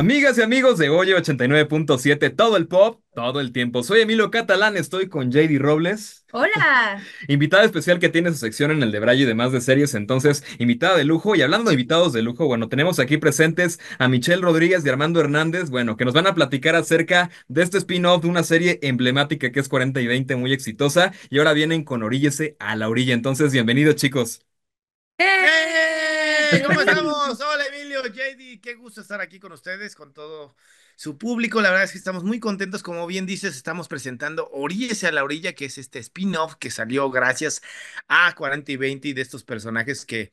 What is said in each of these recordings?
Amigas y amigos de Oye 89.7, todo el pop, todo el tiempo. Soy Emilio Catalán, estoy con JD Robles. Hola. invitada especial que tiene su sección en el de Braille y demás de series, entonces, invitada de lujo. Y hablando de invitados de lujo, bueno, tenemos aquí presentes a Michelle Rodríguez y Armando Hernández, bueno, que nos van a platicar acerca de este spin-off de una serie emblemática que es 40 y 20, muy exitosa. Y ahora vienen con Oríllese a la orilla. Entonces, bienvenidos, chicos. ¡Hey! ¿Cómo estamos? JD, qué gusto estar aquí con ustedes, con todo su público. La verdad es que estamos muy contentos, como bien dices, estamos presentando Oríese a la orilla, que es este spin-off que salió gracias a 40 y 20 de estos personajes que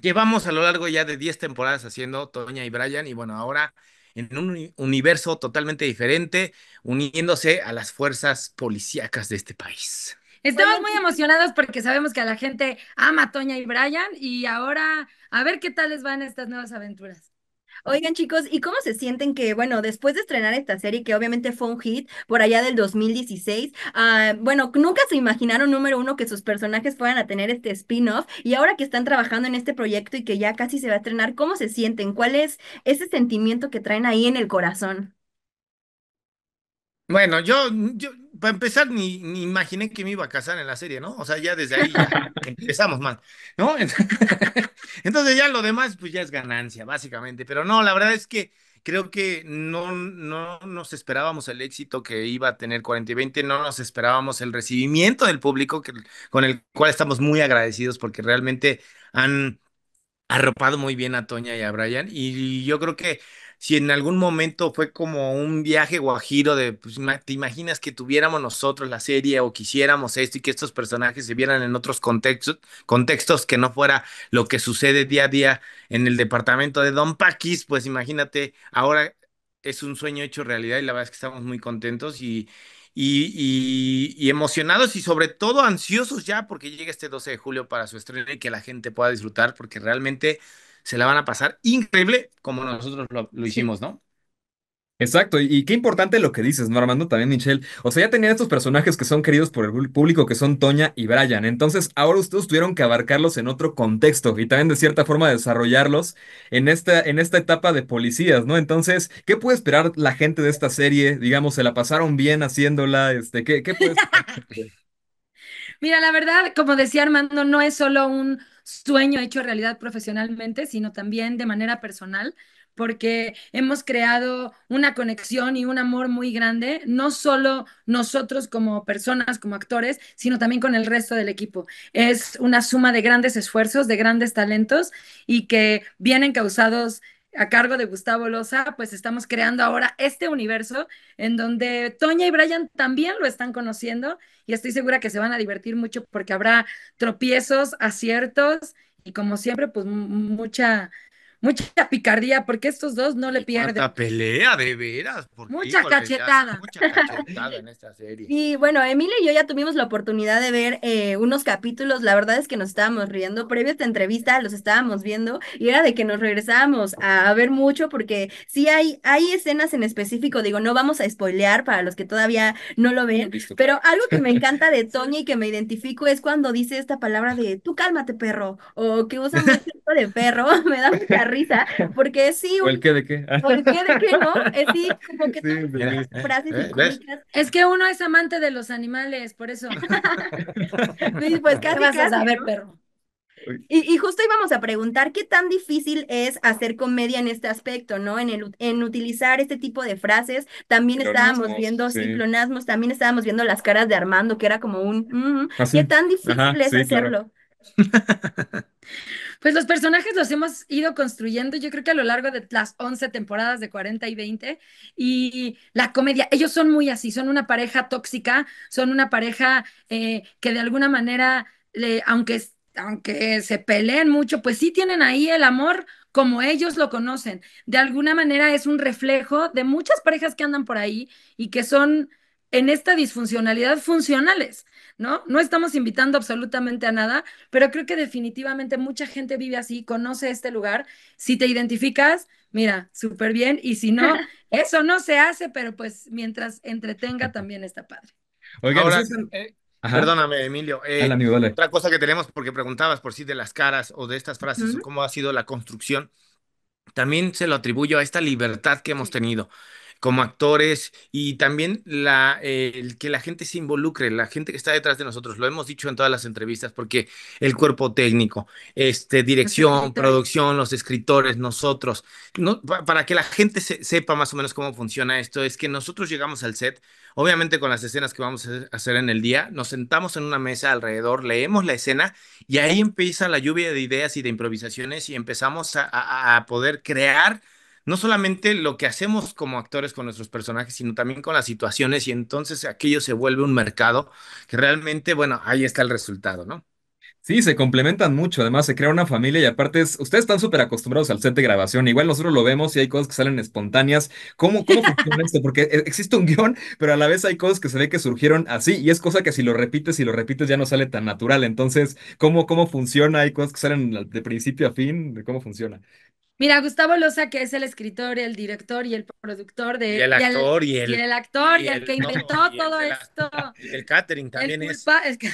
llevamos a lo largo ya de 10 temporadas haciendo Toña y Brian y bueno, ahora en un universo totalmente diferente, uniéndose a las fuerzas policíacas de este país. Estamos muy emocionados porque sabemos que a la gente ama a Toña y Brian y ahora a ver qué tal les van estas nuevas aventuras. Oigan chicos, ¿y cómo se sienten que, bueno, después de estrenar esta serie, que obviamente fue un hit por allá del 2016, ah, bueno, nunca se imaginaron, número uno, que sus personajes fueran a tener este spin-off y ahora que están trabajando en este proyecto y que ya casi se va a estrenar, ¿cómo se sienten? ¿Cuál es ese sentimiento que traen ahí en el corazón? Bueno, yo, para empezar, ni, imaginé que me iba a casar en la serie, ¿no? O sea, ya desde ahí empezamos mal, ¿no? Entonces ya lo demás, pues ya es ganancia, básicamente. Pero no, la verdad es que creo que no, no nos esperábamos el éxito que iba a tener 40 y 20, no nos esperábamos el recibimiento del público con el cual estamos muy agradecidos porque realmente han arropado muy bien a Toña y a Brian. Y yo creo que si en algún momento fue como un viaje guajiro de, pues, te imaginas que tuviéramos nosotros la serie o quisiéramos esto y que estos personajes se vieran en otros contextos, contextos que no fuera lo que sucede día a día en el departamento de Don Paquis, pues imagínate, ahora es un sueño hecho realidad y la verdad es que estamos muy contentos y, y, y, emocionados y sobre todo ansiosos ya porque llega este 12 de julio para su estreno y que la gente pueda disfrutar porque realmente se la van a pasar increíble como nosotros lo hicimos, ¿no? Exacto, y, qué importante lo que dices, ¿no, Armando? También, Michelle. O sea, ya tenían estos personajes que son queridos por el público, que son Toña y Brian. Entonces, ahora ustedes tuvieron que abarcarlos en otro contexto y también de cierta forma desarrollarlos en esta, en esta etapa de policías, ¿no? Entonces, ¿qué puede esperar la gente de esta serie? Digamos, ¿se la pasaron bien haciéndola? Este, ¿qué, qué puede Mira, la verdad, como decía Armando, no es solo un sueño hecho realidad profesionalmente, sino también de manera personal porque hemos creado una conexión y un amor muy grande, no solo nosotros como personas, como actores, sino también con el resto del equipo. Es una suma de grandes esfuerzos, de grandes talentos y que vienen causados a cargo de Gustavo Loza, pues estamos creando ahora este universo en donde Toña y Brian también lo están conociendo y estoy segura que se van a divertir mucho porque habrá tropiezos, aciertos y como siempre, pues mucha, mucha picardía, porque estos dos no le pierden. Mucha pelea, de veras. Mucha cachetada. mucha cachetada en esta serie. Y bueno, Emilia y yo ya tuvimos la oportunidad de ver eh, unos capítulos, la verdad es que nos estábamos riendo, previo a esta entrevista los estábamos viendo y era de que nos regresábamos a, ver mucho, porque sí hay, hay escenas en específico, digo, no vamos a spoilear para los que todavía no lo ven, pero algo que me encanta de Tony y que me identifico es cuando dice esta palabra de tú cálmate perro, o que usa mucho de perro, me da mucha risa, porque sí. ¿O el qué de qué? Ah. ¿O qué de qué no? Es sí, como que frases eh, eh, Es que uno es amante de los animales, por eso. pues casi, vas a saber, perro. Y, y, justo íbamos a preguntar qué tan difícil es hacer comedia en este aspecto, ¿no? En, el, en utilizar este tipo de frases. También estábamos viendo ciclonasmos, también estábamos viendo las caras de Armando, que era como un... Ah, ¿Qué tan difícil es hacerlo? Pues los personajes los hemos ido construyendo, yo creo que a lo largo de las 11 temporadas de 40 y 20, y la comedia, ellos son muy así, son una pareja tóxica, son una pareja eh, que de alguna manera, aunque, aunque se peleen mucho, pues sí tienen ahí el amor como ellos lo conocen. De alguna manera es un reflejo de muchas parejas que andan por ahí y que son en esta disfuncionalidad funcionales, ¿no? No estamos invitando absolutamente a nada, pero creo que definitivamente mucha gente vive así, conoce este lugar. Si te identificas, mira, súper bien. Y si no, eso no se hace, pero pues mientras entretenga también está padre. Oiga, pues, eh, perdóname, Emilio. Eh, otra cosa que tenemos, porque preguntabas por si sí de las caras o de estas frases, cómo ha sido la construcción también se lo atribuyo a esta libertad que hemos tenido como actores y también la, el que la gente se involucre, la gente que está detrás de nosotros. Lo hemos dicho en todas las entrevistas porque el cuerpo técnico, este, dirección, producción, los escritores, nosotros, para que la gente se, sepa más o menos cómo funciona esto, es que nosotros llegamos al set, obviamente con las escenas que vamos a hacer en el día, nos sentamos en una mesa alrededor, leemos la escena y ahí empieza la lluvia de ideas y de improvisaciones y empezamos a poder crear no solamente lo que hacemos como actores con nuestros personajes, sino también con las situaciones y entonces aquello se vuelve un mercado que realmente, bueno, ahí está el resultado, ¿no? Sí, se complementan mucho, además se crea una familia y aparte ustedes están súper acostumbrados al set de grabación, igual nosotros lo vemos y hay cosas que salen espontáneas. ¿Cómo, cómo funciona esto? Porque e, existe un guión, pero a la vez hay cosas que se ve que surgieron así y es cosa que si lo repites y si lo repites ya no sale tan natural. Entonces, ¿cómo, cómo funciona? ¿Hay cosas que salen de principio a fin? ¿Cómo funciona? Mira, Gustavo Loza, que es el escritor, el director y el productor de... el actor y el... actor y, el, que inventó todo esto. El catering también es...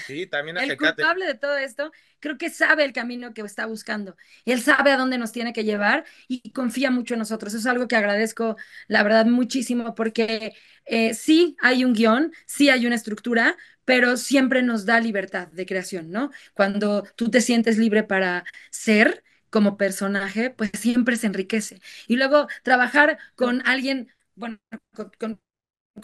Sí, también el culpable de todo esto, creo que sabe el camino que está buscando. Él sabe a dónde nos tiene que llevar y confía mucho en nosotros. Eso es algo que agradezco, la verdad, muchísimo, porque eh, sí hay un guión, sí hay una estructura, pero siempre nos da libertad de creación, ¿no? Cuando tú te sientes libre para ser, como personaje, pues siempre se enriquece. Y luego trabajar con alguien, bueno, con,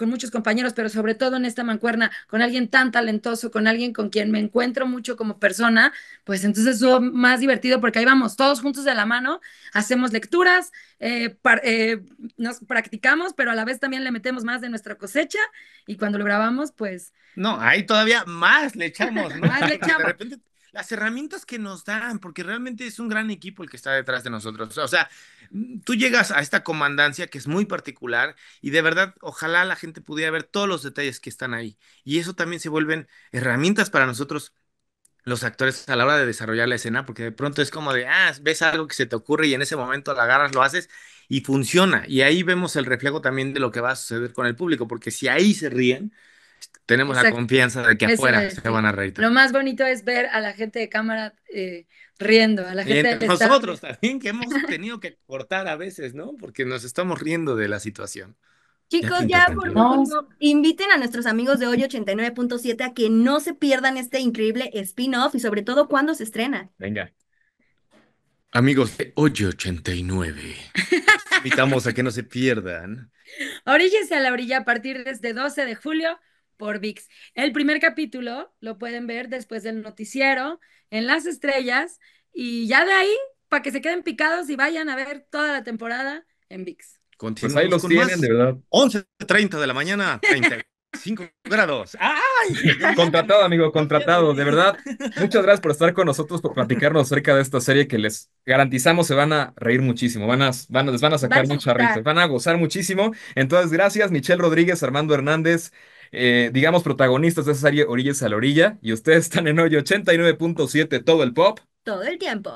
muchos compañeros, pero sobre todo en esta mancuerna, con alguien tan talentoso, con alguien con quien me encuentro mucho como persona, pues entonces es más divertido porque ahí vamos todos juntos de la mano, hacemos lecturas, eh, eh, nos practicamos, pero a la vez también le metemos más de nuestra cosecha y cuando lo grabamos, pues... No, ahí todavía más le echamos, más le echamos. De repente las herramientas que nos dan, porque realmente es un gran equipo el que está detrás de nosotros. O sea, mm, tú llegas a esta comandancia que es muy particular y de verdad, ojalá la gente pudiera ver todos los detalles que están ahí. Y eso también se vuelven herramientas para nosotros los actores a la hora de desarrollar la escena, porque de pronto es como de, ah, ves algo que se te ocurre y en ese momento la agarras, lo haces y funciona. Y ahí vemos el reflejo también de lo que va a suceder con el público, porque si ahí se ríen, tenemos la confianza de que afuera se van a reír. Lo más bonito es ver a la gente de cámara eh, riendo, a la gente Nosotros también, que hemos tenido que cortar a veces, ¿no? Porque nos estamos riendo de la situación. Chicos, ya por favor, inviten a nuestros amigos de hoy 89.7 a que no se pierdan este increíble spin-off y sobre todo cuando se estrena. Venga. Amigos de hoy 89, invitamos a que no se pierdan. orígense a la orilla a partir desde 12 este de julio por VIX. El primer capítulo lo pueden ver después del noticiero en Las Estrellas y ya de ahí para que se queden picados y vayan a ver toda la temporada en VIX. pues ahí los de verdad. 11.30 de la mañana, 35 grados. ¡Ay! Contratado, amigo, contratado, de verdad. Muchas gracias por estar con nosotros, por platicarnos acerca de esta serie que les garantizamos se van a reír muchísimo, van a, van, les van a sacar mucha risa, van a gozar muchísimo. Entonces, gracias, Michelle Rodríguez, Armando Hernández, eh, digamos, protagonistas de esa serie Orillas a la Orilla. Y ustedes están en hoy 89.7, todo el pop. Todo el tiempo.